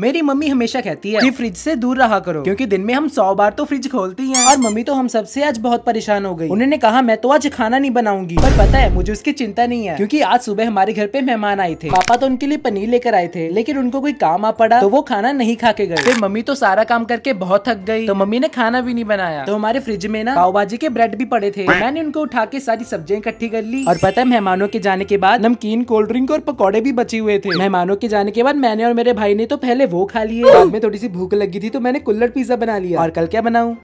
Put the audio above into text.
मेरी मम्मी हमेशा कहती है कि फ्रिज से दूर रहा करो क्योंकि दिन में हम सौ बार तो फ्रिज खोलती हैं और मम्मी तो हम सबसे आज बहुत परेशान हो गई उन्होंने कहा मैं तो आज खाना नहीं बनाऊंगी पर पता है मुझे उसकी चिंता नहीं है क्योंकि आज सुबह हमारे घर पे मेहमान आए थे पापा तो उनके लिए पनीर लेकर आए थे लेकिन उनको कोई काम आ पड़ा तो वो खाना नहीं खा के गए फिर मम्मी तो सारा काम करके बहुत थक गई तो मम्मी ने खाना भी नहीं बनाया तो हमारे फ्रिज में ना पाव भाजी के ब्रेड भी पड़े थे मैंने उनको उठा के सारी सब्जियां इकट्ठी कर ली और पता है मेहमानों के जाने के बाद नमकीन कोल्ड ड्रिंक और पकौड़े भी बचे हुए थे मेहमानों के जाने के बाद मैंने और मेरे भाई ने तो पहले मैंने वो खा लिए बाद में थोड़ी सी भूख लगी थी तो मैंने कुल्लर पिज्जा बना लिया और कल क्या बनाऊ